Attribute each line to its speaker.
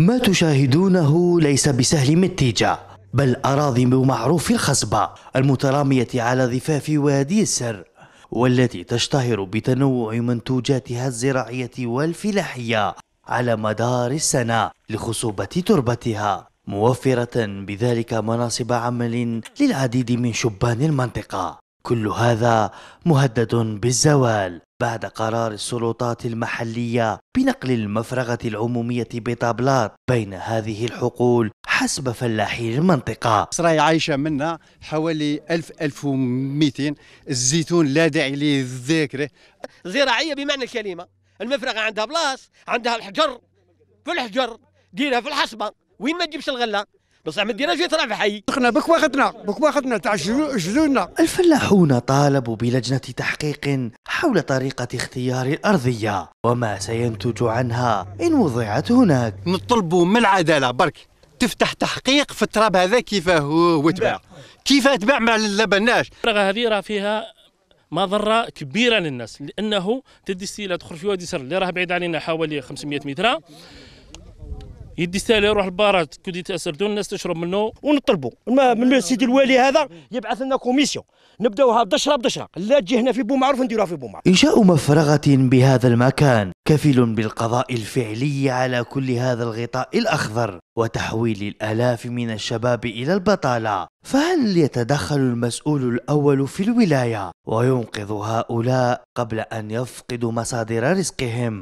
Speaker 1: ما تشاهدونه ليس بسهل متيجة بل أراضي معروف الخصبة المترامية على ضفاف وادي السر والتي تشتهر بتنوع منتوجاتها الزراعية والفلاحية على مدار السنة لخصوبة تربتها موفرة بذلك مناصب عمل للعديد من شبان المنطقة كل هذا مهدد بالزوال بعد قرار السلطات المحلية بنقل المفرغة العمومية بطابلات بين هذه الحقول حسب فلاحي المنطقة سراي عايشة منها حوالي 1000 1200 الزيتون لا داعي لذكره
Speaker 2: زراعية بمعنى الكلمة المفرغة عندها بلاص عندها الحجر في الحجر ديرها في الحصبة وين ما تجيبش الغلة بصح ما ديناش يطلع في حي دخنا بك واخذنا بك واخذنا تاع جذورنا
Speaker 1: الفلاحون طالبوا بلجنة تحقيق حول طريقة اختيار الأرضية وما سينتج عنها إن وضعت هناك نطلبوا من العدالة برك تفتح تحقيق في التراب هذا كيف هو وتباع كيف تباع ما لبناش هذه راه فيها مضره كبيره للناس لانه تدي السيله تخرج في وادي سر اللي راه بعيد علينا حوالي 500
Speaker 2: متر يدي سالي يروح البارات كودي تاسردو الناس تشرب منه ونطلبوا من سيدي الوالي هذا يبعث لنا كوميسيون نبداوها بدشره بدشره لا تجي هنا في بومعروف نديروها في بومعروف
Speaker 1: انشاء مفرغه بهذا المكان كفيل بالقضاء الفعلي على كل هذا الغطاء الاخضر وتحويل الالاف من الشباب الى البطاله فهل يتدخل المسؤول الاول في الولايه وينقذ هؤلاء قبل ان يفقدوا مصادر رزقهم